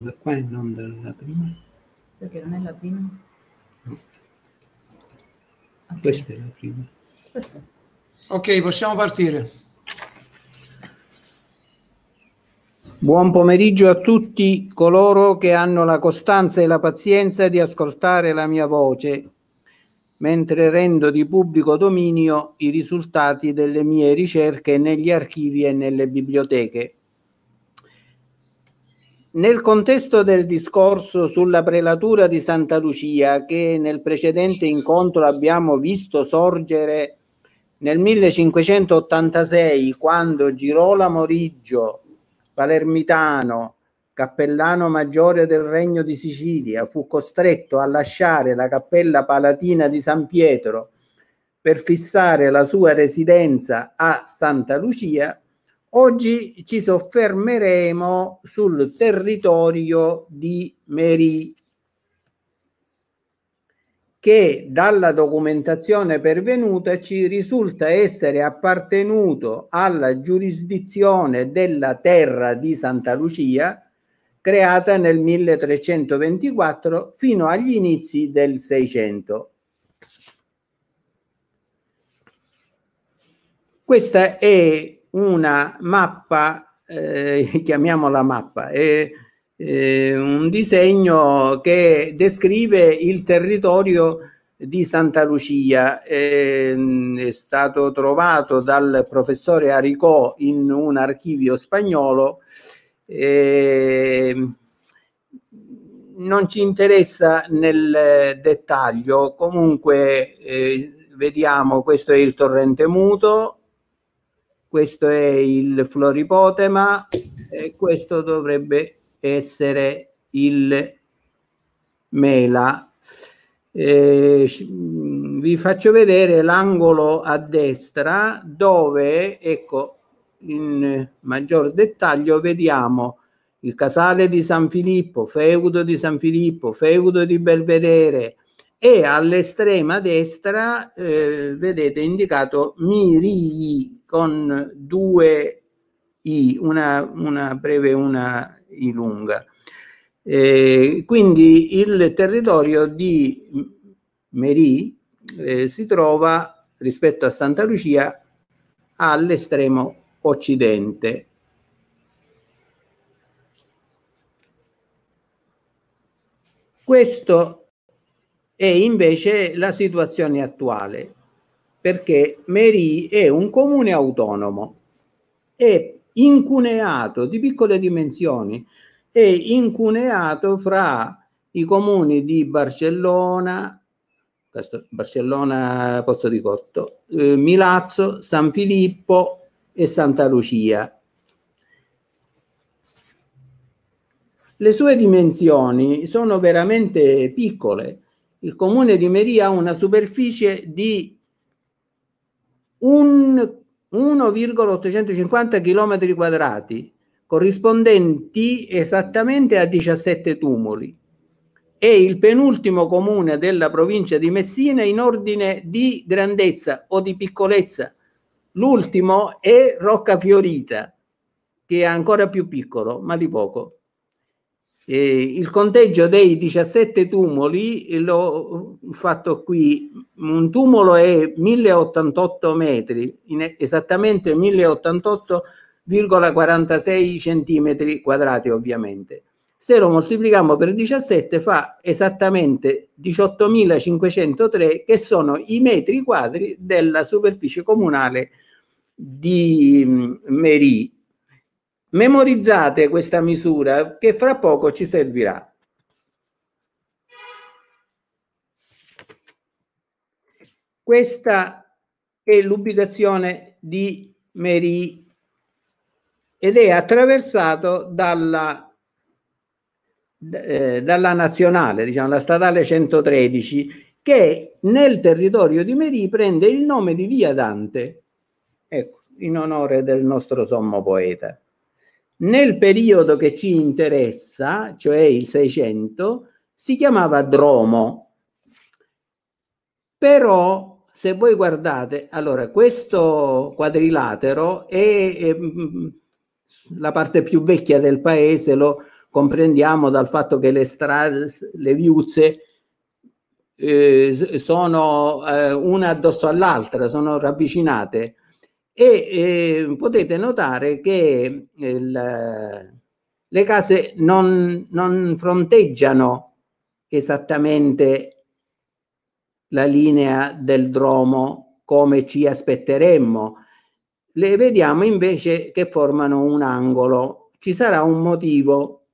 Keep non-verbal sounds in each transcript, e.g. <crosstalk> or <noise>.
Da qua e non della prima. Perché non è la prima? No. Okay. Questa è la prima. Perfetto. Ok, possiamo partire. Buon pomeriggio a tutti coloro che hanno la costanza e la pazienza di ascoltare la mia voce, mentre rendo di pubblico dominio i risultati delle mie ricerche negli archivi e nelle biblioteche. Nel contesto del discorso sulla prelatura di Santa Lucia, che nel precedente incontro abbiamo visto sorgere nel 1586, quando Girolamo Riggio, palermitano, cappellano maggiore del Regno di Sicilia, fu costretto a lasciare la cappella palatina di San Pietro per fissare la sua residenza a Santa Lucia, Oggi ci soffermeremo sul territorio di Meri, che dalla documentazione pervenuta ci risulta essere appartenuto alla giurisdizione della terra di Santa Lucia, creata nel 1324 fino agli inizi del 600. Questa è una mappa, eh, <laughs> chiamiamola mappa, è, è un disegno che descrive il territorio di Santa Lucia è, è stato trovato dal professore Aricò in un archivio spagnolo. Eh, non ci interessa nel dettaglio, comunque eh, vediamo, questo è il torrente muto, questo è il floripotema e questo dovrebbe essere il mela. Eh, vi faccio vedere l'angolo a destra dove, ecco, in maggior dettaglio vediamo il casale di San Filippo, feudo di San Filippo, feudo di Belvedere e all'estrema destra eh, vedete indicato Mirii con due I, una, una breve e una I lunga. Eh, quindi il territorio di Merì eh, si trova rispetto a Santa Lucia all'estremo occidente. Questo è invece la situazione attuale perché Meri è un comune autonomo, è incuneato di piccole dimensioni, è incuneato fra i comuni di Barcellona, Barcellona Pozzo di Cotto, eh, Milazzo, San Filippo e Santa Lucia. Le sue dimensioni sono veramente piccole. Il comune di Meri ha una superficie di 1,850 km quadrati corrispondenti esattamente a 17 tumuli e il penultimo comune della provincia di Messina in ordine di grandezza o di piccolezza. L'ultimo è Roccafiorita, che è ancora più piccolo, ma di poco. Eh, il conteggio dei 17 tumoli l'ho fatto qui, un tumulo è 1088 metri, esattamente 1088,46 centimetri quadrati ovviamente. Se lo moltiplichiamo per 17 fa esattamente 18.503 che sono i metri quadri della superficie comunale di Merì Memorizzate questa misura che fra poco ci servirà. Questa è l'ubicazione di Meri ed è attraversato dalla, eh, dalla nazionale, diciamo la statale 113, che nel territorio di Meri prende il nome di Via Dante, ecco, in onore del nostro sommo poeta. Nel periodo che ci interessa, cioè il 600, si chiamava Dromo. Però se voi guardate, allora questo quadrilatero è, è mm, mm, la parte più vecchia del paese, lo comprendiamo dal fatto che le strade, le viuzze eh, sono eh, una addosso all'altra, sono ravvicinate e eh, potete notare che il, le case non, non, fronteggiano esattamente la linea del dromo come ci aspetteremmo. Le vediamo invece che formano un angolo. Ci sarà un motivo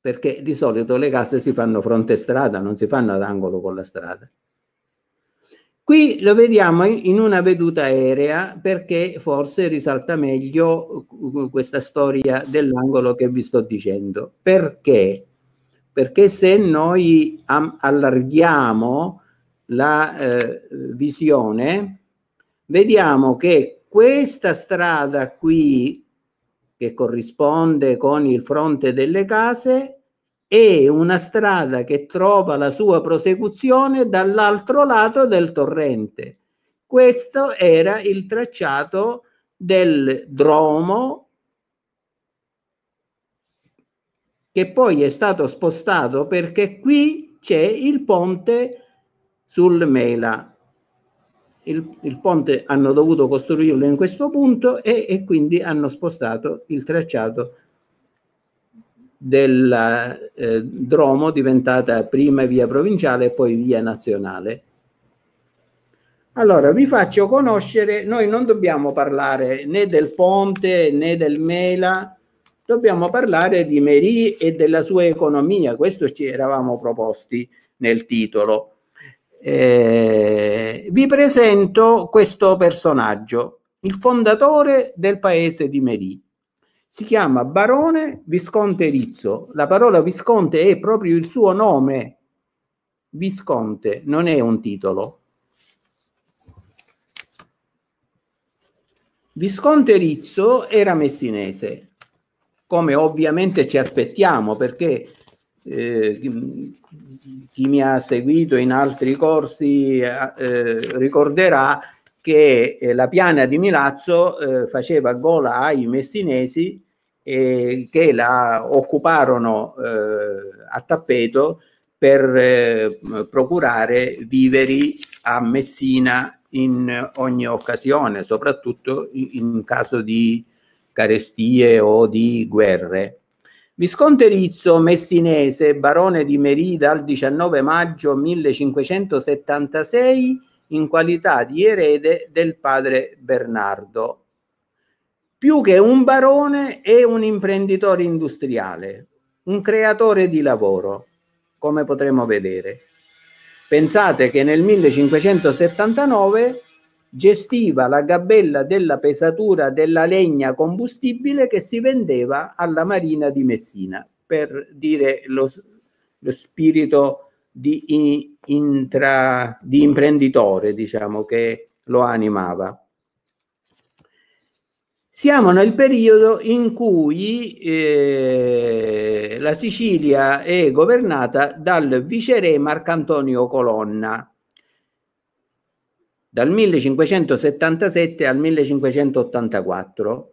perché di solito le case si fanno fronte strada, non si fanno ad angolo con la strada. Qui lo vediamo in una veduta aerea perché forse risalta meglio uh, uh, questa storia dell'angolo che vi sto dicendo. Perché? Perché se noi allarghiamo la eh, visione, vediamo che questa strada qui, che corrisponde con il fronte delle case, è una strada che trova la sua prosecuzione dall'altro lato del torrente. Questo era il tracciato del dromo che poi è stato spostato perché qui c'è il ponte sul Mela. Il, il, ponte hanno dovuto costruirlo in questo punto e, e quindi hanno spostato il tracciato del eh, Dromo diventata prima via provinciale e poi via nazionale. Allora, vi faccio conoscere, noi non dobbiamo parlare né del ponte né del Mela, dobbiamo parlare di Merì e della sua economia, questo ci eravamo proposti nel titolo. Eh, vi presento questo personaggio, il fondatore del paese di Merì si chiama Barone Visconte Rizzo. La parola Visconte è proprio il suo nome. Visconte non è un titolo. Visconte Rizzo era messinese, come ovviamente ci aspettiamo, perché eh, chi mi ha seguito in altri corsi eh, ricorderà che eh, la piana di Milazzo eh, faceva gola ai messinesi eh, che la occuparono eh, a tappeto per eh, procurare viveri a Messina in ogni occasione, soprattutto in caso di carestie o di guerre. Visconte Rizzo, messinese, barone di Merida il 19 maggio 1576, in qualità di erede del padre Bernardo. Più che un barone è un imprenditore industriale, un creatore di lavoro, come potremo vedere. Pensate che nel 1579 gestiva la gabella della pesatura della legna combustibile che si vendeva alla Marina di Messina, per dire lo, lo spirito di intra, di imprenditore, diciamo, che lo animava. Siamo nel periodo in cui eh, la Sicilia è governata dal viceré Marcantonio Colonna, dal 1577 al 1584.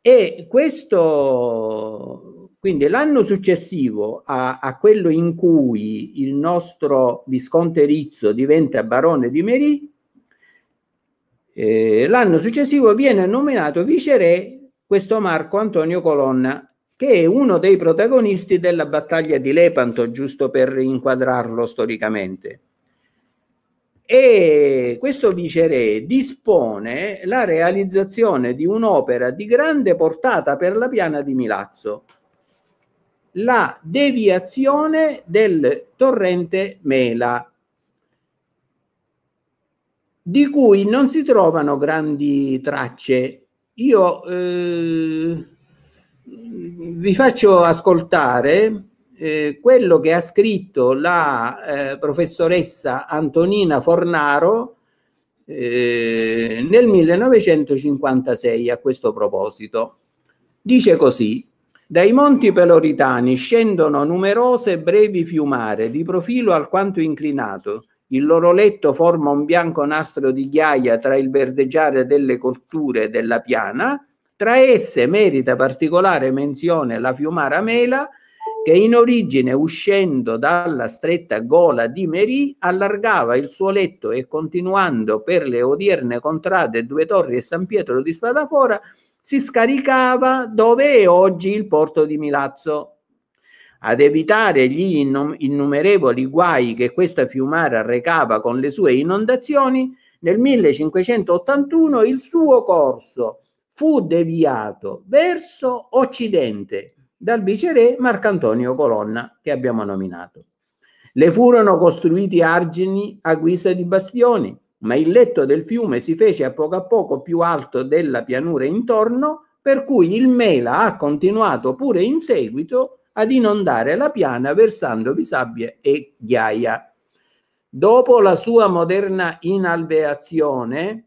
E questo quindi l'anno successivo a, a, quello in cui il nostro Visconte Rizzo diventa barone di Merì, eh, l'anno successivo viene nominato viceré questo Marco Antonio Colonna, che è uno dei protagonisti della battaglia di Lepanto, giusto per inquadrarlo storicamente. E questo viceré dispone la realizzazione di un'opera di grande portata per la piana di Milazzo, la deviazione del torrente Mela, di cui non si trovano grandi tracce. Io eh, vi faccio ascoltare eh, quello che ha scritto la eh, professoressa Antonina Fornaro eh, nel 1956 a questo proposito. Dice così, dai monti peloritani scendono numerose brevi fiumare di profilo alquanto inclinato. Il loro letto forma un bianco nastro di ghiaia tra il verdeggiare delle colture della piana. Tra esse merita particolare menzione la fiumara Mela, che in origine uscendo dalla stretta gola di Merì allargava il suo letto e continuando per le odierne contrade Due Torri e San Pietro di Spadafora si scaricava dove è oggi il porto di Milazzo. Ad evitare gli innumerevoli guai che questa fiumara recava con le sue inondazioni, nel 1581 il suo corso fu deviato verso occidente dal viceré Marcantonio Colonna che abbiamo nominato. Le furono costruiti argini a guisa di bastioni, ma il letto del fiume si fece a poco a poco più alto della pianura intorno, per cui il Mela ha continuato pure in seguito ad inondare la piana versandovi sabbia e ghiaia. Dopo la sua moderna inalveazione,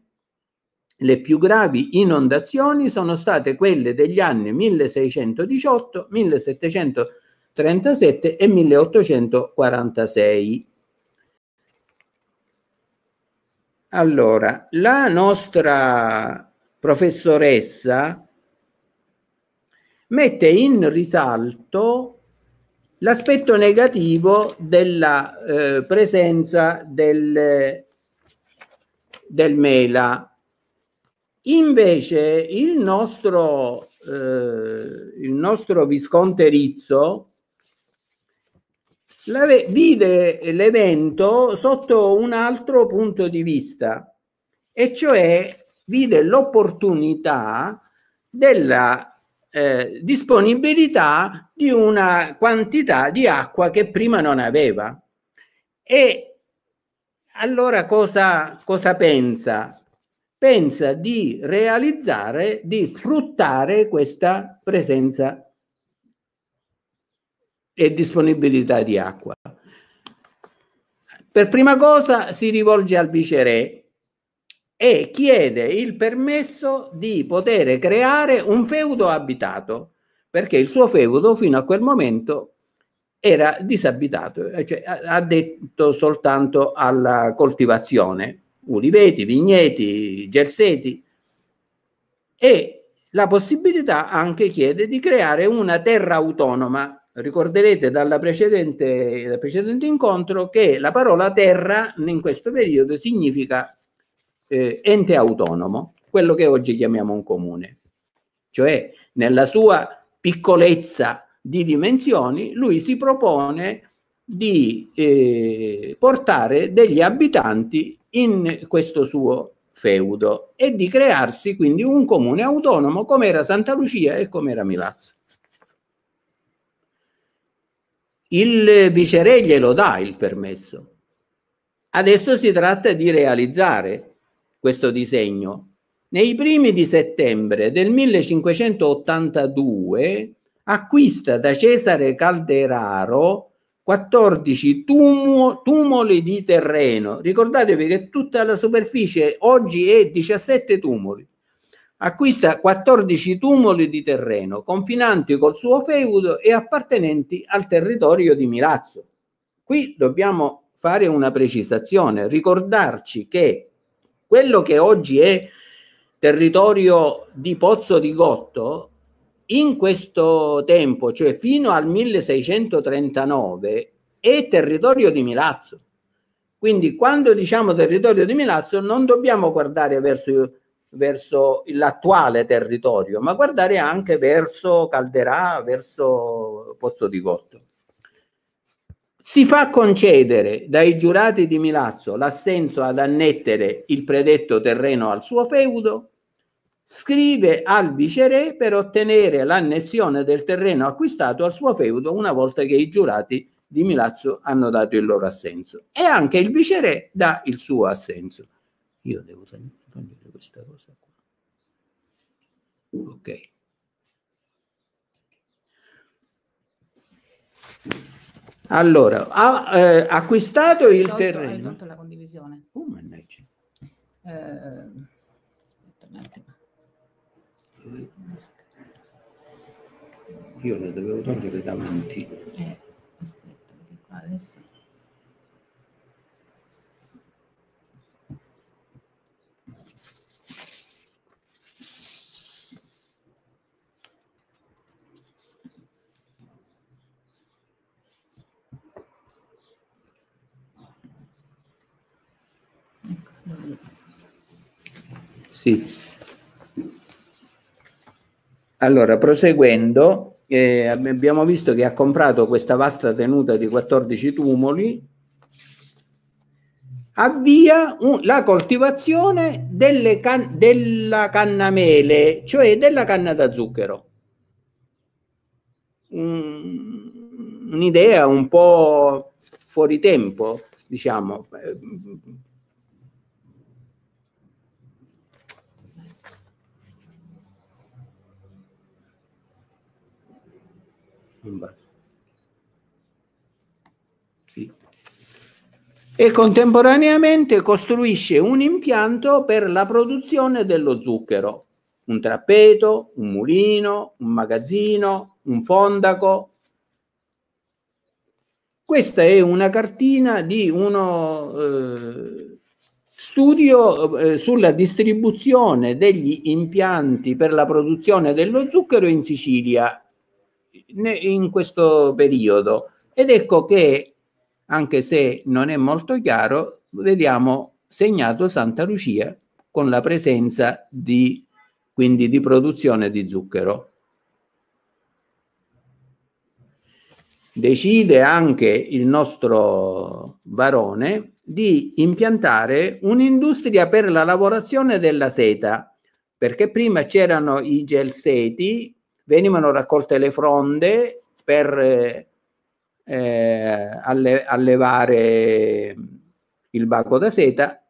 le più gravi inondazioni sono state quelle degli anni 1618, 1737 e 1846. Allora, la nostra professoressa mette in risalto l'aspetto negativo della eh, presenza del, del, mela. Invece il nostro, eh, il nostro Visconte Rizzo la ve- vide l'evento sotto un altro punto di vista, e cioè vide l'opportunità della eh, disponibilità di una quantità di acqua che prima non aveva. E allora cosa, cosa pensa? Pensa di realizzare, di sfruttare questa presenza e disponibilità di acqua. Per prima cosa si rivolge al viceré e chiede il permesso di poter creare un feudo abitato, perché il suo feudo fino a quel momento era disabitato, eh, cioè addetto soltanto alla coltivazione, uliveti, vigneti, gelseti, e la possibilità anche chiede di creare una terra autonoma ricorderete dal precedente, precedente, incontro che la parola terra in questo periodo significa eh, ente autonomo, quello che oggi chiamiamo un comune. Cioè, nella sua piccolezza di dimensioni, lui si propone di eh, portare degli abitanti in questo suo feudo e di crearsi quindi un comune autonomo come era Santa Lucia e come era Milazzo. il viceré glielo dà il permesso. Adesso si tratta di realizzare questo disegno. Nei primi di settembre del 1582 acquista da Cesare Calderaro 14 tumo, tumoli di terreno. Ricordatevi che tutta la superficie oggi è 17 tumoli acquista 14 tumoli di terreno confinanti col suo feudo e appartenenti al territorio di Milazzo. Qui dobbiamo fare una precisazione, ricordarci che quello che oggi è territorio di Pozzo di Gotto, in questo tempo, cioè fino al 1639, è territorio di Milazzo. Quindi quando diciamo territorio di Milazzo non dobbiamo guardare verso verso l'attuale territorio, ma guardare anche verso Calderà, verso Pozzo di Cotto. Si fa concedere dai giurati di Milazzo l'assenso ad annettere il predetto terreno al suo feudo, scrive al viceré per ottenere l'annessione del terreno acquistato al suo feudo una volta che i giurati di Milazzo hanno dato il loro assenso e anche il viceré dà il suo assenso. Io devo sapere togliere questa cosa qua. Ok. Allora, ha eh, acquistato il tolto, terreno. Hai tolto la condivisione. Oh, mannaggia. Eh, Io lo dovevo togliere davanti. Eh, aspetta, perché qua adesso... Sì. Allora, proseguendo, eh, abbiamo visto che ha comprato questa vasta tenuta di 14 tumoli, avvia un, la coltivazione can, della cannamele, cioè della canna da zucchero. un'idea un po' fuori tempo, diciamo, Mm, sì. E contemporaneamente costruisce un impianto per la produzione dello zucchero, un trappeto, un mulino, un magazzino, un fondaco. Questa è una cartina di uno eh, studio eh, sulla distribuzione degli impianti per la produzione dello zucchero in Sicilia in questo periodo. Ed ecco che, anche se non è molto chiaro, vediamo segnato Santa Lucia con la presenza di, quindi di produzione di zucchero. Decide anche il nostro Varone di impiantare un'industria per la lavorazione della seta, perché prima c'erano i gelseti venivano raccolte le fronde per eh, eh, alle, allevare il baco da seta.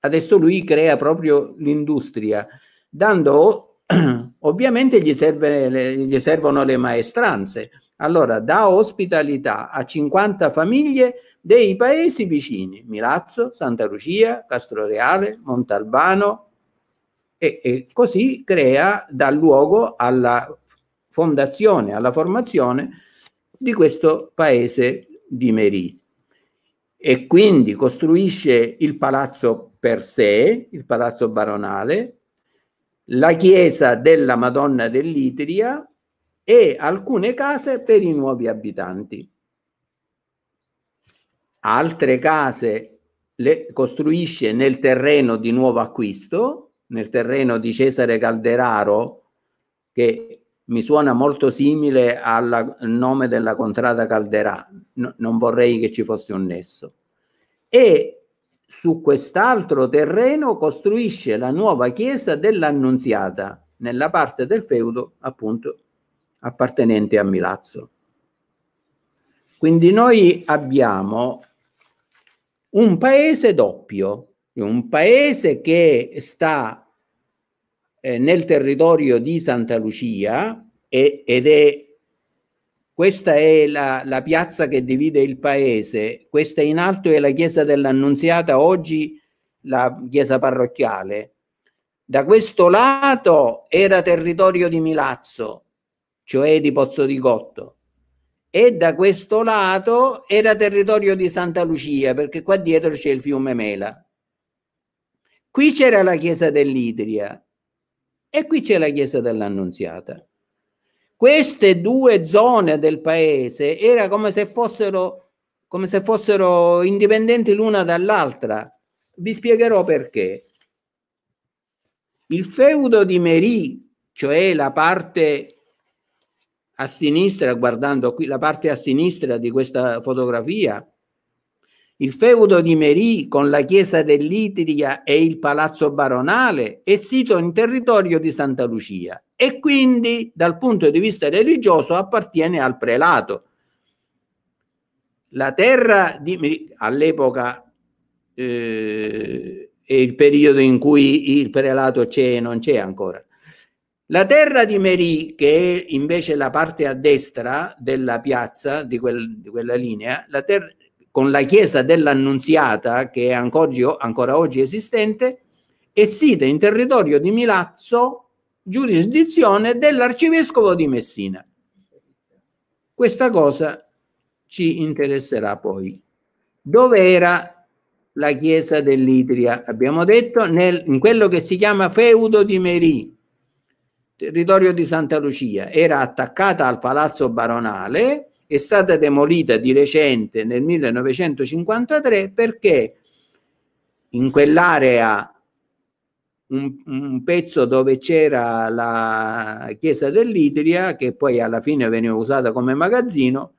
Adesso lui crea proprio l'industria, dando <clears throat> ovviamente gli, serve, gli servono le maestranze. Allora dà ospitalità a 50 famiglie dei paesi vicini, Milazzo, Santa Lucia, Castro Reale, Montalbano, e, e così crea, dà luogo alla fondazione, alla formazione di questo paese di Merì. E quindi costruisce il palazzo per sé, il palazzo baronale, la chiesa della Madonna dell'Itria e alcune case per i nuovi abitanti. Altre case le costruisce nel terreno di nuovo acquisto, nel terreno di Cesare Calderaro, che mi suona molto simile al nome della contrada Calderà, no, non vorrei che ci fosse un nesso. E su quest'altro terreno costruisce la nuova chiesa dell'Annunziata, nella parte del feudo appunto appartenente a Milazzo. Quindi noi abbiamo un paese doppio, un paese che sta eh, nel territorio di Santa Lucia e, ed è questa è la, la, piazza che divide il paese, questa in alto è la chiesa dell'Annunziata, oggi la chiesa parrocchiale. Da questo lato era territorio di Milazzo, cioè di Pozzo di Cotto, e da questo lato era territorio di Santa Lucia, perché qua dietro c'è il fiume Mela. Qui c'era la chiesa dell'Idria e qui c'è la chiesa dell'Annunziata. Queste due zone del paese era come se fossero, come se fossero indipendenti l'una dall'altra. Vi spiegherò perché. Il feudo di Merì, cioè la parte a sinistra, guardando qui, la parte a sinistra di questa fotografia, il feudo di Merì con la chiesa dell'Itria e il palazzo baronale è sito in territorio di Santa Lucia e quindi dal punto di vista religioso appartiene al prelato. La terra di all'epoca eh, è il periodo in cui il prelato c'è e non c'è ancora. La terra di Merì, che è invece la parte a destra della piazza di, quel, di quella linea, la terra con la chiesa dell'Annunziata, che è ancora oggi, esistente, è sita in territorio di Milazzo, giurisdizione dell'arcivescovo di Messina. Questa cosa ci interesserà poi. Dove era la chiesa dell'Idria? Abbiamo detto nel, in quello che si chiama feudo di Merì, territorio di Santa Lucia. Era attaccata al palazzo baronale è stata demolita di recente nel 1953 perché in quell'area un, un, pezzo dove c'era la chiesa dell'Itria che poi alla fine veniva usata come magazzino,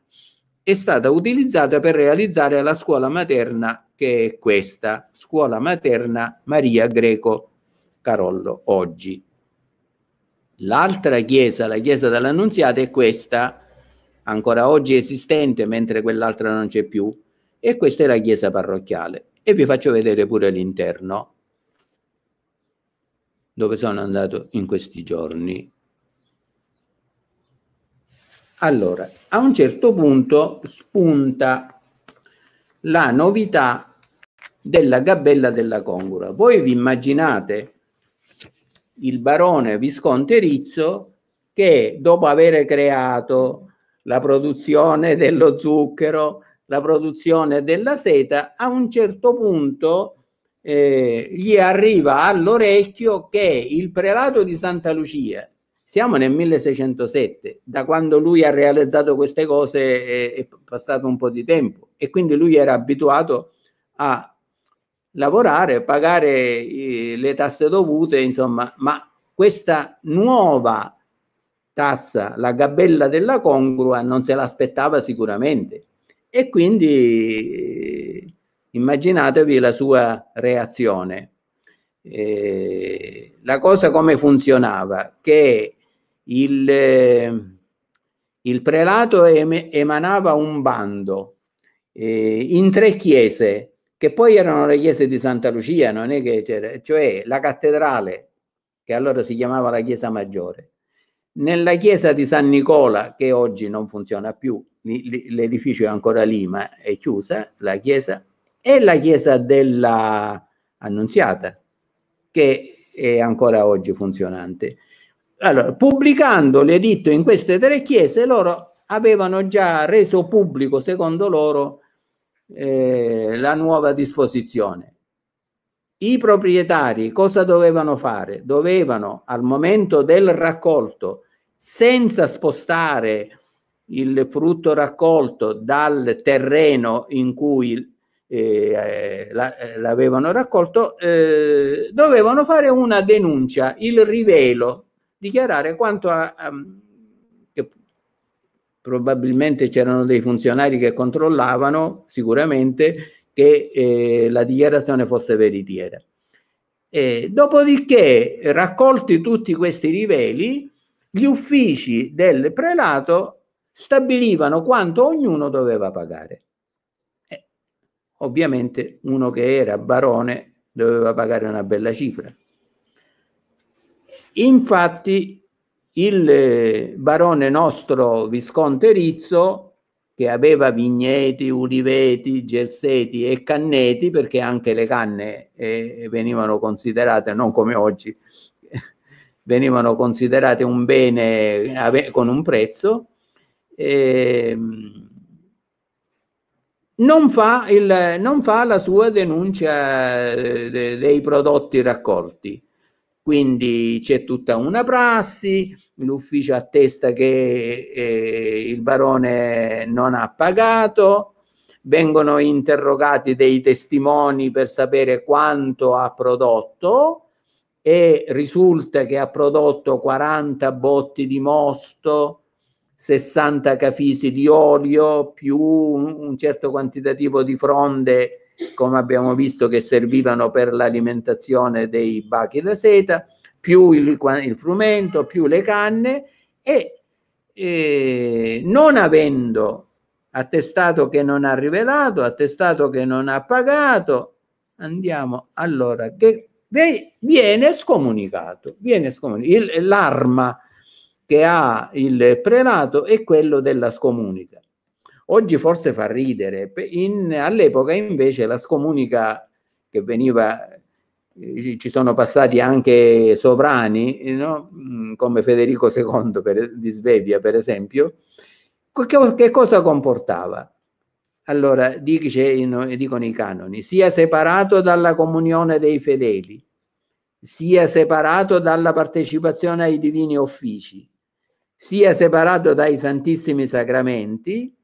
è stata utilizzata per realizzare la scuola materna che è questa, scuola materna Maria Greco Carollo oggi. L'altra chiesa, la chiesa dell'Annunziata, è questa, ancora oggi esistente mentre quell'altra non c'è più e questa è la chiesa parrocchiale e vi faccio vedere pure l'interno dove sono andato in questi giorni allora a un certo punto spunta la novità della gabella della congura voi vi immaginate il barone Visconte Rizzo che dopo aver creato la produzione dello zucchero, la produzione della seta, a un certo punto eh, gli arriva all'orecchio che il prelato di Santa Lucia, siamo nel 1607, da quando lui ha realizzato queste cose è, è passato un po' di tempo e quindi lui era abituato a lavorare, pagare eh, le tasse dovute, insomma, ma questa nuova tassa la gabella della congrua non se l'aspettava sicuramente e quindi immaginatevi la sua reazione. Eh, la cosa come funzionava? Che il, il prelato emanava un bando in tre chiese, che poi erano le chiese di Santa Lucia, non è che c'era, cioè la cattedrale, che allora si chiamava la Chiesa Maggiore, nella chiesa di San Nicola, che oggi non funziona più, l'edificio è ancora lì, ma è chiusa la chiesa, e la chiesa della Annunziata, che è ancora oggi funzionante. Allora, pubblicando l'editto in queste tre chiese, loro avevano già reso pubblico, secondo loro, eh, la nuova disposizione. I proprietari cosa dovevano fare? Dovevano al momento del raccolto senza spostare il frutto raccolto dal terreno in cui eh, eh, eh, l'avevano raccolto, eh, dovevano fare una denuncia, il rivelo, dichiarare quanto a, a probabilmente c'erano dei funzionari che controllavano sicuramente che eh, la dichiarazione fosse veritiera. E dopodiché, raccolti tutti questi riveli, gli uffici del prelato stabilivano quanto ognuno doveva pagare. Eh, ovviamente uno che era barone doveva pagare una bella cifra. Infatti il eh, barone nostro Visconte Rizzo, che aveva vigneti, uliveti, gerseti e canneti, perché anche le canne eh, venivano considerate non come oggi venivano considerate un bene ave- con un prezzo, ehm, non, fa il, non, fa la sua denuncia eh, de- dei prodotti raccolti. Quindi c'è tutta una prassi, l'ufficio attesta che eh, il barone non ha pagato, vengono interrogati dei testimoni per sapere quanto ha prodotto, e risulta che ha prodotto 40 botti di mosto, 60 cafisi di olio, più un, certo quantitativo di fronde, come abbiamo visto, che servivano per l'alimentazione dei bachi da seta, più il, il frumento, più le canne e eh, non avendo attestato che non ha rivelato, attestato che non ha pagato, andiamo allora che viene scomunicato. Viene scomunicato. Il, l'arma che ha il prelato è quello della scomunica. Oggi forse fa ridere, in, all'epoca invece la scomunica che veniva, eh, ci sono passati anche sovrani, no? Mm, come Federico II per, di Svevia per esempio, che, che cosa comportava? Allora, dice, eh, dicono i canoni, sia separato dalla comunione dei fedeli, sia separato dalla partecipazione ai divini offici, sia separato dai santissimi sacramenti,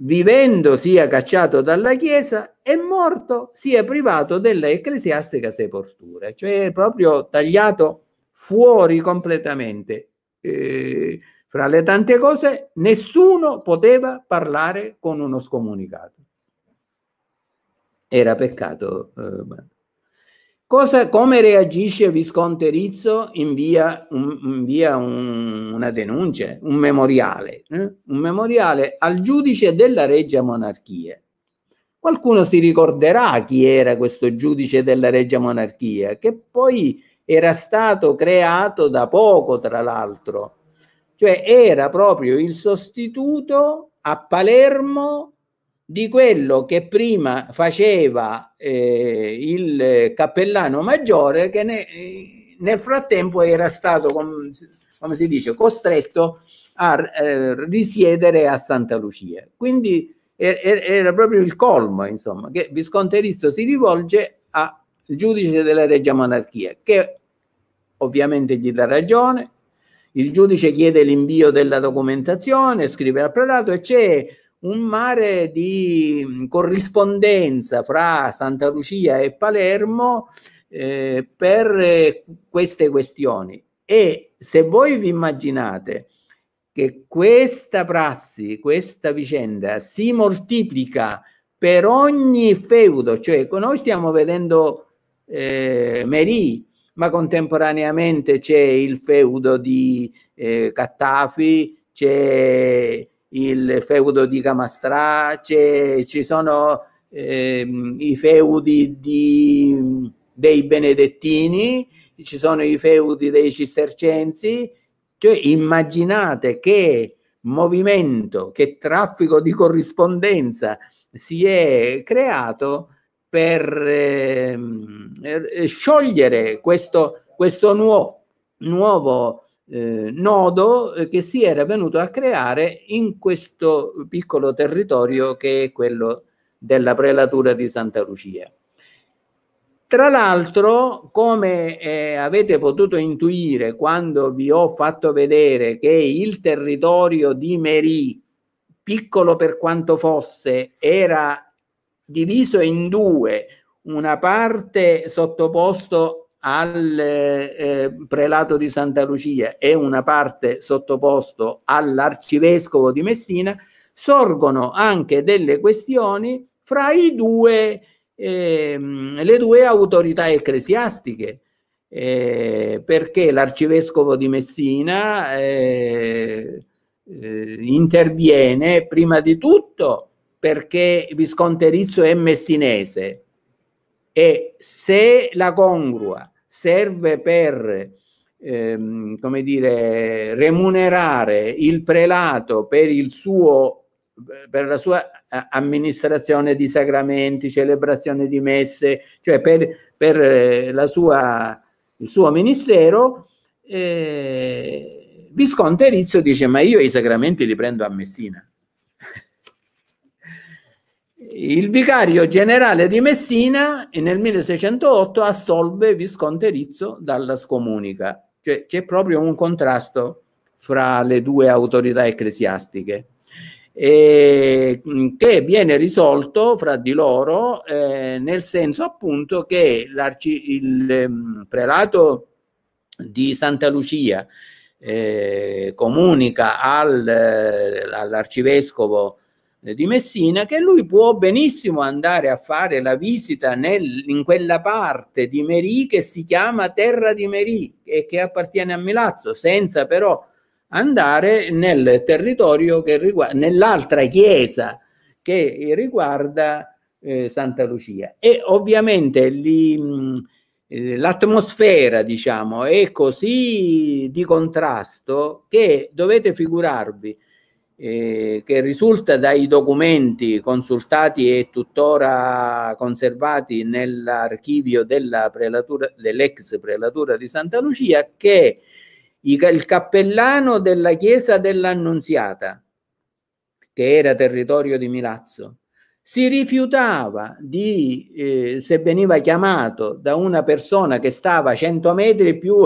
vivendo sia cacciato dalla Chiesa e morto sia privato della ecclesiastica sepoltura, cioè proprio tagliato fuori completamente. Eh, fra le tante cose, nessuno poteva parlare con uno scomunicato. Era peccato. Eh, Cosa, come reagisce Visconte Rizzo? Invia, un, invia un, una denuncia, un memoriale, eh? un memoriale al giudice della Regia Monarchia. Qualcuno si ricorderà chi era questo giudice della Regia Monarchia, che poi era stato creato da poco, tra l'altro, cioè era proprio il sostituto a Palermo di quello che prima faceva eh, il cappellano maggiore che ne, eh, nel frattempo era stato, come si dice, costretto a eh, risiedere a Santa Lucia. Quindi er, er, era proprio il colmo, insomma, che Visconte Rizzo si rivolge al giudice della Regia Monarchia, che ovviamente gli dà ragione, il giudice chiede l'invio della documentazione, scrive al prelato e c'è un mare di mm, corrispondenza fra Santa Lucia e Palermo eh, per eh, queste questioni. E se voi vi immaginate che questa prassi, questa vicenda si moltiplica per ogni feudo, cioè noi stiamo vedendo eh, Merì ma contemporaneamente c'è il feudo di eh, Cattafi, c'è il feudo di Camastra, ci sono ehm, i feudi di, dei benedettini, ci sono i feudi dei cistercensi, cioè immaginate che movimento, che traffico di corrispondenza si è creato per ehm, eh, eh, sciogliere questo, questo nuovo, nuovo eh, nodo eh, che si era venuto a creare in questo piccolo territorio che è quello della prelatura di Santa Lucia. Tra l'altro, come eh, avete potuto intuire quando vi ho fatto vedere che il territorio di Merì, piccolo per quanto fosse, era diviso in due, una parte sottoposto al eh, prelato di Santa Lucia e una parte sottoposto all'arcivescovo di Messina, sorgono anche delle questioni fra i due, eh, le due autorità ecclesiastiche. Eh, perché l'arcivescovo di Messina eh, eh, interviene prima di tutto perché Visconti Rizzo è messinese e se la congrua serve per ehm, come dire, remunerare il prelato per, il suo, per la sua eh, amministrazione di sacramenti, celebrazione di messe, cioè per, per eh, la sua, il suo ministero, eh, Visconti Rizzo dice ma io i sacramenti li prendo a Messina il vicario generale di Messina nel 1608 assolve Visconte Rizzo dalla scomunica, cioè c'è proprio un contrasto fra le due autorità ecclesiastiche eh, che viene risolto fra di loro eh, nel senso appunto che il eh, prelato di Santa Lucia eh, comunica al, eh, all'arcivescovo eh, di Messina che lui può benissimo andare a fare la visita nel, in quella parte di Merì che si chiama Terra di Merì e che appartiene a Milazzo, senza però andare nel territorio che riguarda, nell'altra chiesa che riguarda eh, Santa Lucia. E ovviamente lì, eh, l'atmosfera, diciamo, è così di contrasto che dovete figurarvi eh, che risulta dai documenti consultati e tuttora conservati nell'archivio della prelatura, dell'ex prelatura di Santa Lucia che il cappellano della chiesa dell'Annunziata, che era territorio di Milazzo, si rifiutava di, eh, se veniva chiamato da una persona che stava a 100 metri più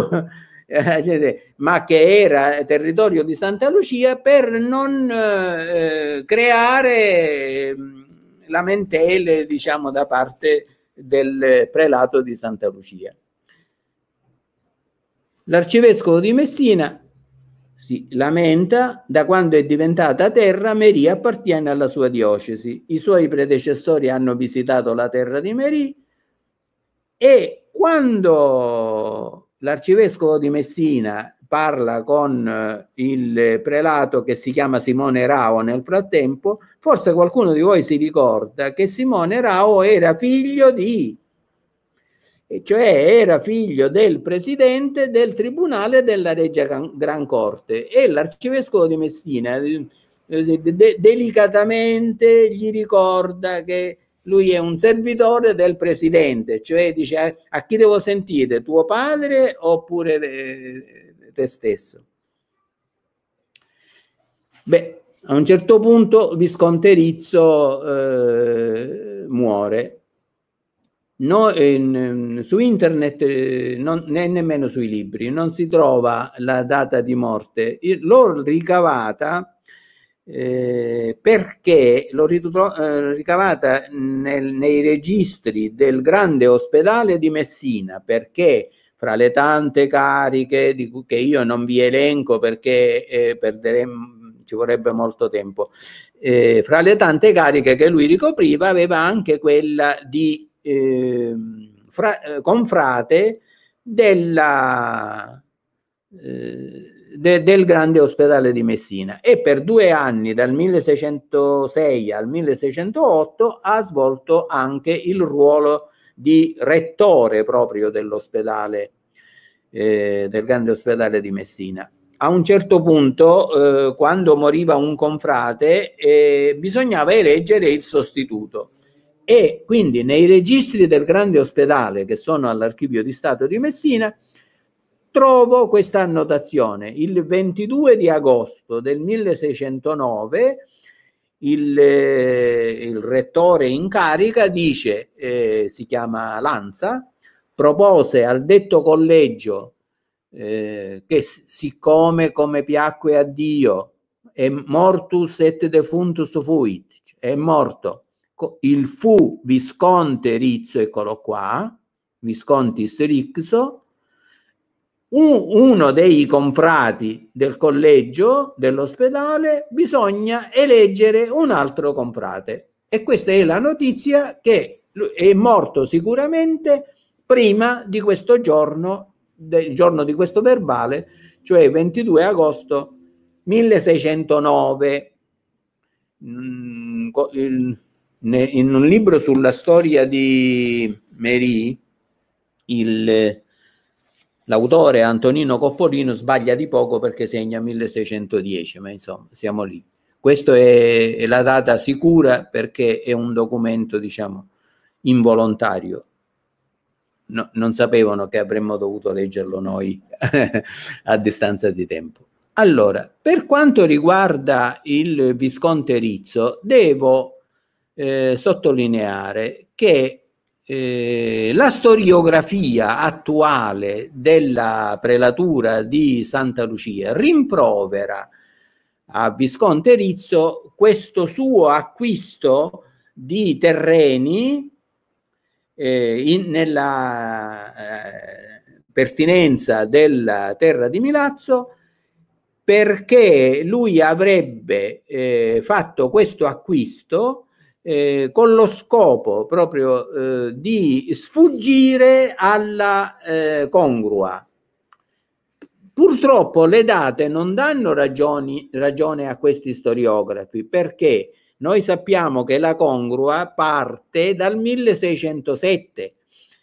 <laughs> Cioè, ma che era territorio di Santa Lucia, per non eh, creare lamentele diciamo, da parte del prelato di Santa Lucia. L'arcivescovo di Messina si lamenta, da quando è diventata terra, Meria appartiene alla sua diocesi. I suoi predecessori hanno visitato la terra di Meria e quando l'arcivescovo di Messina parla con eh, il prelato che si chiama Simone Rao nel frattempo, forse qualcuno di voi si ricorda che Simone Rao era figlio di, cioè era figlio del presidente del tribunale della Regia Gran Corte e l'arcivescovo di Messina eh, eh, delicatamente gli ricorda che lui è un servitore del presidente, cioè dice eh, a, chi devo sentire, tuo padre oppure eh, te stesso. Beh, a un certo punto Visconterizzo eh, muore. No, in, eh, su internet, non, né nemmeno sui libri, non si trova la data di morte. L'ho ricavata eh, perché l'ho eh, ricavata nel, nei registri del grande ospedale di Messina, perché fra le tante cariche di che io non vi elenco perché eh, perderemo, ci vorrebbe molto tempo, eh, fra le tante cariche che lui ricopriva aveva anche quella di ehm, fra, eh, confrate della... Eh, de, del grande ospedale di Messina e per due anni, dal 1606 al 1608, ha svolto anche il ruolo di rettore proprio dell'ospedale, eh, del grande ospedale di Messina. A un certo punto, eh, quando moriva un confrate, eh, bisognava eleggere il sostituto e quindi nei registri del grande ospedale che sono all'archivio di Stato di Messina trovo questa annotazione. Il 22 di agosto del 1609 il, eh, il rettore in carica dice, eh, si chiama Lanza, propose al detto collegio eh, che siccome come piacque a Dio e mortus et defuntus fuit, è morto, il fu visconte Rizzo, eccolo qua, viscontis Rixo, uno dei confrati del collegio dell'ospedale bisogna eleggere un altro confrate e questa è la notizia che è morto sicuramente prima di questo giorno del giorno di questo verbale cioè 22 agosto 1609 mm, in un libro sulla storia di Marie il L'autore Antonino Coppolino sbaglia di poco perché segna 1610, ma insomma siamo lì. Questa è, è la data sicura perché è un documento, diciamo, involontario. No, non sapevano che avremmo dovuto leggerlo noi <laughs> a distanza di tempo. Allora, per quanto riguarda il Visconte Rizzo, devo eh, sottolineare che eh, la storiografia attuale della prelatura di Santa Lucia rimprovera a Visconte Rizzo questo suo acquisto di terreni eh, in, nella eh, pertinenza della terra di Milazzo perché lui avrebbe eh, fatto questo acquisto eh, con lo scopo proprio eh, di sfuggire alla eh, congrua. Purtroppo le date non danno ragioni, ragione a questi storiografi perché noi sappiamo che la congrua parte dal 1607,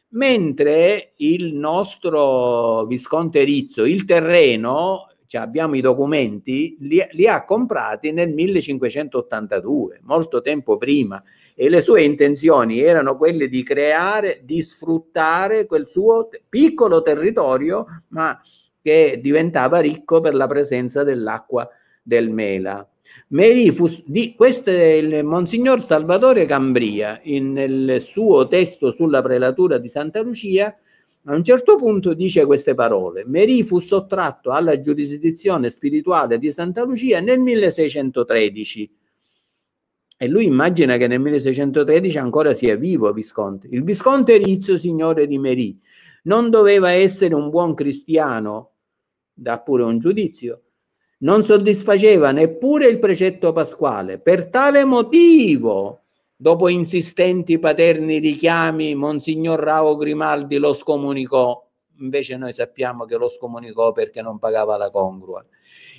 mentre il nostro Visconte Rizzo, il terreno, cioè abbiamo i documenti, li, li ha comprati nel 1582, molto tempo prima, e le sue intenzioni erano quelle di creare, di sfruttare quel suo piccolo territorio, ma che diventava ricco per la presenza dell'acqua del Mela. Meri fu, di, questo è il Monsignor Salvatore Cambria, in, nel suo testo sulla prelatura di Santa Lucia, a un certo punto dice queste parole: Merì fu sottratto alla giurisdizione spirituale di Santa Lucia nel 1613. E lui immagina che nel 1613 ancora sia vivo Visconti. Il Visconte Rizio, signore di Merì, non doveva essere un buon cristiano, dà pure un giudizio, non soddisfaceva neppure il precetto pasquale. Per tale motivo Dopo insistenti paterni richiami, Monsignor Rao Grimaldi lo scomunicò. Invece noi sappiamo che lo scomunicò perché non pagava la congrua.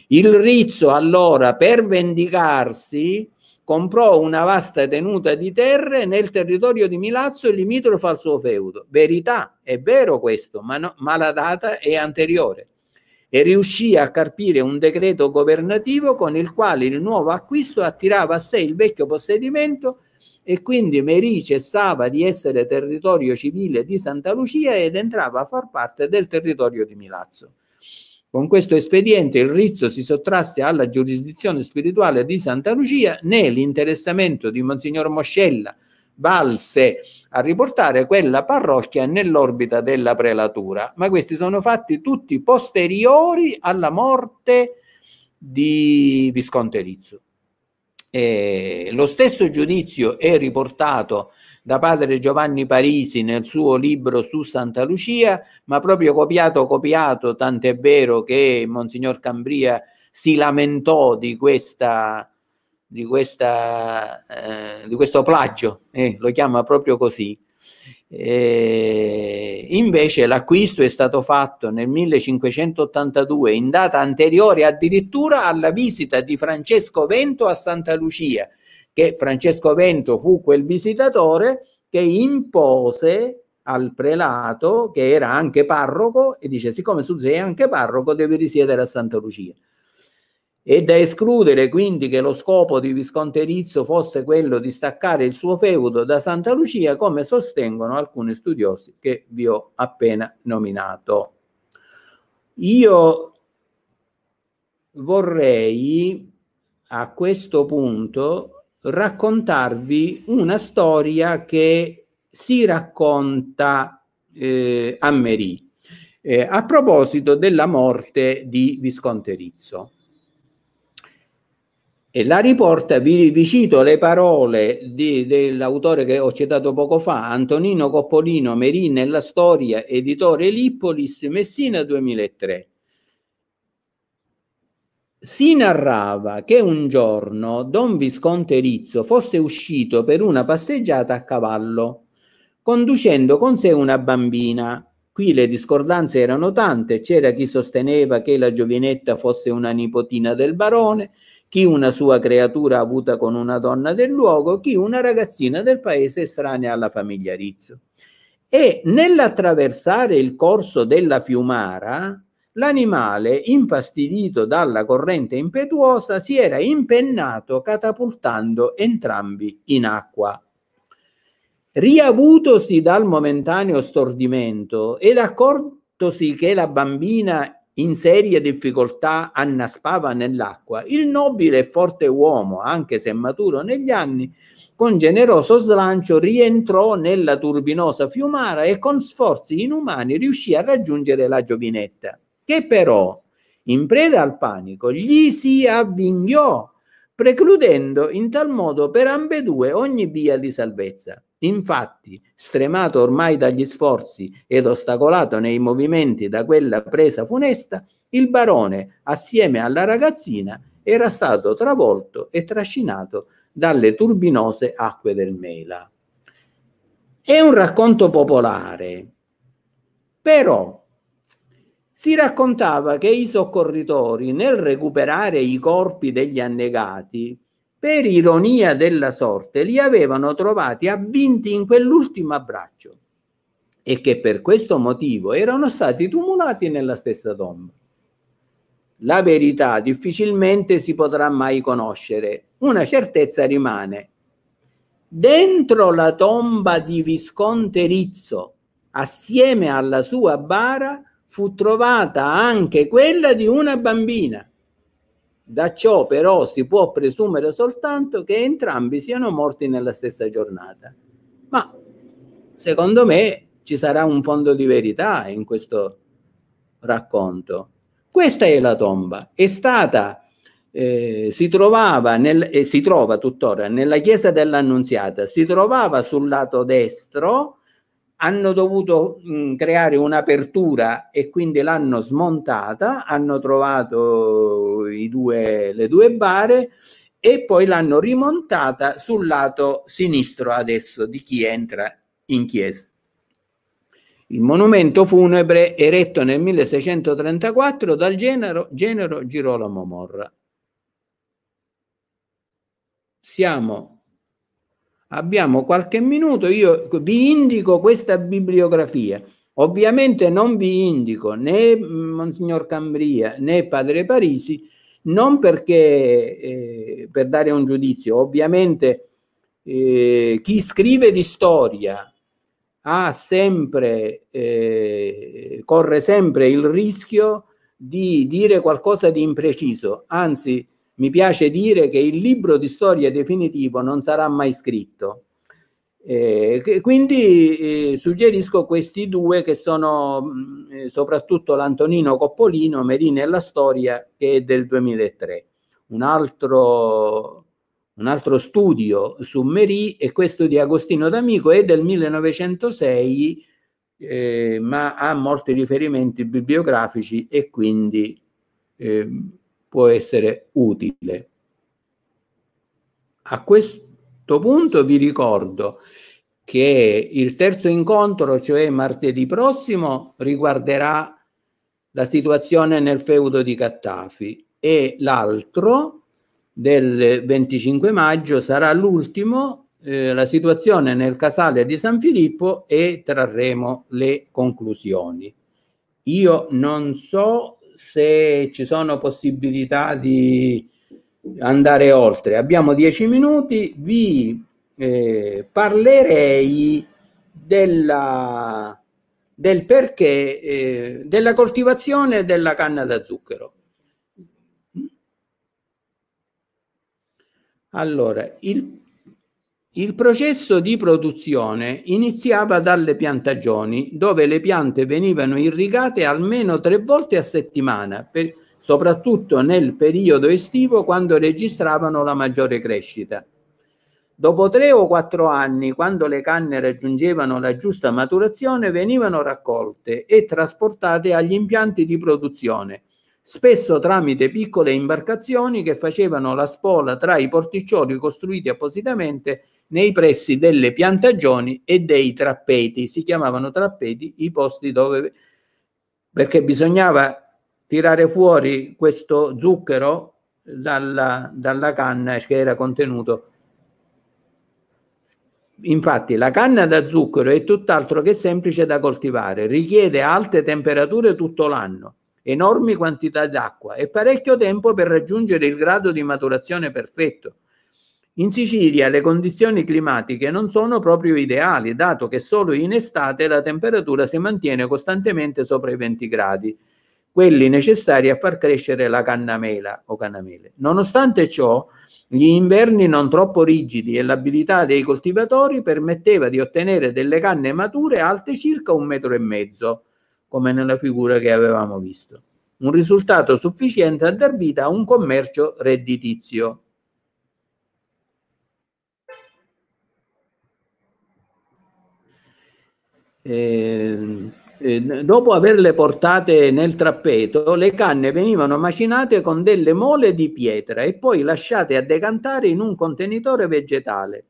Il Rizzo allora, per vendicarsi, comprò una vasta tenuta di terre nel territorio di Milazzo e limitrofo al suo feudo. Verità, è vero questo, ma, no, ma la data è anteriore e riuscì a carpire un decreto governativo con il quale il nuovo acquisto attirava a sé il vecchio possedimento e quindi Meri cessava di essere territorio civile di Santa Lucia ed entrava a far parte del territorio di Milazzo. Con questo espediente il Rizzo si sottrasse alla giurisdizione spirituale di Santa Lucia né l'interessamento di Monsignor Moscella valse a riportare quella parrocchia nell'orbita della prelatura, ma questi sono fatti tutti posteriori alla morte di Visconte Rizzo. Eh, lo stesso giudizio è riportato da padre Giovanni Parisi nel suo libro su Santa Lucia, ma proprio copiato copiato, tant'è vero che Monsignor Cambria si lamentò di questa di, questa, eh, di questo plagio, eh, lo chiama proprio così, e eh, invece l'acquisto è stato fatto nel 1582 in data anteriore addirittura alla visita di Francesco Vento a Santa Lucia, che Francesco Vento fu quel visitatore che impose al prelato che era anche parroco e dice siccome tu sei anche parroco devi risiedere a Santa Lucia e da escludere quindi che lo scopo di Visconte fosse quello di staccare il suo feudo da Santa Lucia, come sostengono alcuni studiosi che vi ho appena nominato. Io vorrei a questo punto raccontarvi una storia che si racconta eh, a Merì eh, a proposito della morte di Visconte Rizzo e la riporta, vi, vi cito le parole di, dell'autore che ho citato poco fa, Antonino Coppolino, Merin e la storia, editore Lippolis, Messina 2003. Si narrava che un giorno Don Visconte Rizzo fosse uscito per una passeggiata a cavallo, conducendo con sé una bambina. Qui le discordanze erano tante, c'era chi sosteneva che la giovinetta fosse una nipotina del barone, chi una sua creatura avuta con una donna del luogo, chi una ragazzina del paese estranea alla famiglia Rizzo. E nell'attraversare il corso della fiumara, l'animale, infastidito dalla corrente impetuosa, si era impennato catapultando entrambi in acqua. Riavutosi dal momentaneo stordimento ed accortosi che la bambina in serie difficoltà annaspava nell'acqua, il nobile e forte uomo, anche se maturo negli anni, con generoso slancio rientrò nella turbinosa fiumara e con sforzi inumani riuscì a raggiungere la giovinetta, che però, in preda al panico, gli si avvinghiò precludendo in tal modo per ambedue ogni via di salvezza. Infatti, stremato ormai dagli sforzi ed ostacolato nei movimenti da quella presa funesta, il barone, assieme alla ragazzina, era stato travolto e trascinato dalle turbinose acque del Mela. È un racconto popolare, però si raccontava che i soccorritori nel recuperare i corpi degli annegati, per ironia della sorte, li avevano trovati avvinti in quell'ultimo abbraccio e che per questo motivo erano stati tumulati nella stessa tomba. La verità difficilmente si potrà mai conoscere, una certezza rimane. Dentro la tomba di Visconte Rizzo, assieme alla sua bara, fu trovata anche quella di una bambina. Da ciò però si può presumere soltanto che entrambi siano morti nella stessa giornata. Ma secondo me ci sarà un fondo di verità in questo racconto. Questa è la tomba, è stata, eh, si trovava, nel, eh, si trova tuttora nella chiesa dell'Annunziata, si trovava sul lato destro hanno dovuto mh, creare un'apertura e quindi l'hanno smontata, hanno trovato due, le due bare e poi l'hanno rimontata sul lato sinistro adesso di chi entra in chiesa. Il monumento funebre eretto nel 1634 dal genero, genero Girolamo Morra. Siamo abbiamo qualche minuto, io vi indico questa bibliografia. Ovviamente non vi indico né Monsignor Cambria né Padre Parisi, non perché eh, per dare un giudizio, ovviamente eh, chi scrive di storia ha sempre, eh, corre sempre il rischio di dire qualcosa di impreciso, anzi mi piace dire che il libro di storia definitivo non sarà mai scritto. Eh, quindi eh, suggerisco questi due che sono mh, mm, eh, soprattutto l'Antonino Coppolino, Merina e la storia, che è del 2003. Un altro, un altro studio su Merì è questo di Agostino D'Amico è del 1906, eh, ma ha molti riferimenti bibliografici e quindi... Eh, può essere utile. A questo punto vi ricordo che il terzo incontro, cioè martedì prossimo, riguarderà la situazione nel feudo di Cattafi e l'altro del 25 maggio sarà l'ultimo, eh, la situazione nel casale di San Filippo e trarremo le conclusioni. Io non so se ci sono possibilità di andare oltre. Abbiamo dieci minuti, vi eh, parlerei della, del perché eh, della coltivazione della canna da zucchero. Allora, il, il processo di produzione iniziava dalle piantagioni, dove le piante venivano irrigate almeno tre volte a settimana, per, soprattutto nel periodo estivo quando registravano la maggiore crescita. Dopo tre o quattro anni, quando le canne raggiungevano la giusta maturazione, venivano raccolte e trasportate agli impianti di produzione, spesso tramite piccole imbarcazioni che facevano la spola tra i porticcioli costruiti appositamente nei pressi delle piantagioni e dei trappeti. Si chiamavano trappeti i posti dove... perché bisognava tirare fuori questo zucchero dalla, dalla canna che era contenuto. Infatti la canna da zucchero è tutt'altro che semplice da coltivare, richiede alte temperature tutto l'anno, enormi quantità d'acqua e parecchio tempo per raggiungere il grado di maturazione perfetto. In Sicilia le condizioni climatiche non sono proprio ideali, dato che solo in estate la temperatura si mantiene costantemente sopra i 20 gradi, quelli necessari a far crescere la cannamela o cannamele. Nonostante ciò, gli inverni non troppo rigidi e l'abilità dei coltivatori permetteva di ottenere delle canne mature alte circa un metro e mezzo, come nella figura che avevamo visto. Un risultato sufficiente a dar vita a un commercio redditizio. Ehm, eh, dopo averle portate nel trappeto, le canne venivano macinate con delle mole di pietra e poi lasciate a decantare in un contenitore vegetale,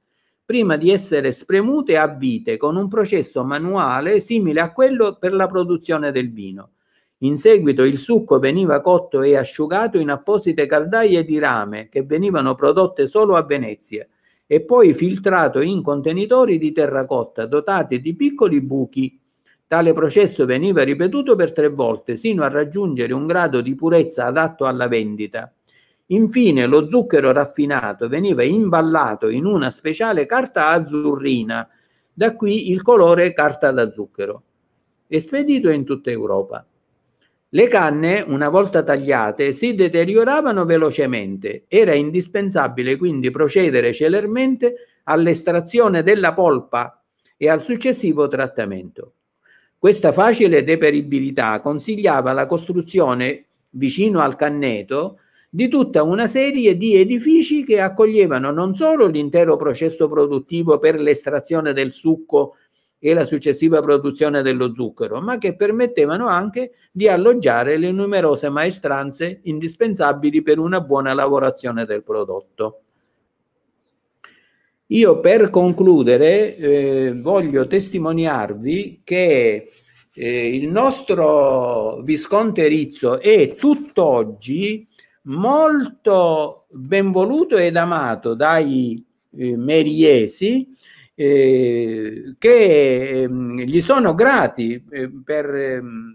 prima di essere spremute a vite con un processo manuale simile a quello per la produzione del vino. In seguito il succo veniva cotto e asciugato in apposite caldaie di rame che venivano prodotte solo a Venezia e poi filtrato in contenitori di terracotta dotati di piccoli buchi. Tale processo veniva ripetuto per tre volte, sino a raggiungere un grado di purezza adatto alla vendita. Infine lo zucchero raffinato veniva imballato in una speciale carta azzurrina, da qui il colore carta da zucchero, e spedito in tutta Europa. Le canne, una volta tagliate, si deterioravano velocemente. Era indispensabile quindi procedere celermente all'estrazione della polpa e al successivo trattamento. Questa facile deperibilità consigliava la costruzione vicino al canneto di tutta una serie di edifici che accoglievano non solo l'intero processo produttivo per l'estrazione del succo e la successiva produzione dello zucchero, ma che permettevano anche di alloggiare le numerose maestranze indispensabili per una buona lavorazione del prodotto. Io per concludere eh, voglio testimoniarvi che eh, il nostro Visconte Rizzo è tutt'oggi molto benvoluto ed amato dai eh, meriesi eh, che ehm, gli sono grati ehm, per, ehm,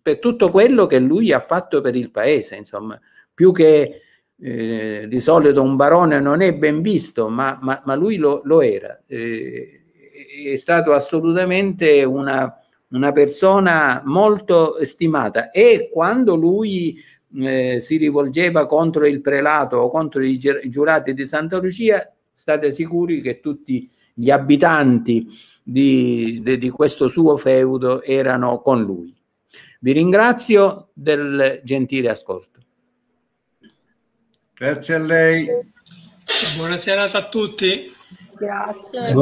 per, tutto quello che lui ha fatto per il paese, insomma, più che eh, di solito un barone non è ben visto, ma, ma, ma lui lo, lo era. Eh, è stato assolutamente una, una, persona molto stimata e quando lui eh, si rivolgeva contro il prelato o contro i giurati di Santa Lucia, state sicuri che tutti gli abitanti di, di, di questo suo feudo erano con lui. Vi ringrazio del gentile ascolto. Grazie a lei. Buona serata a tutti. Grazie.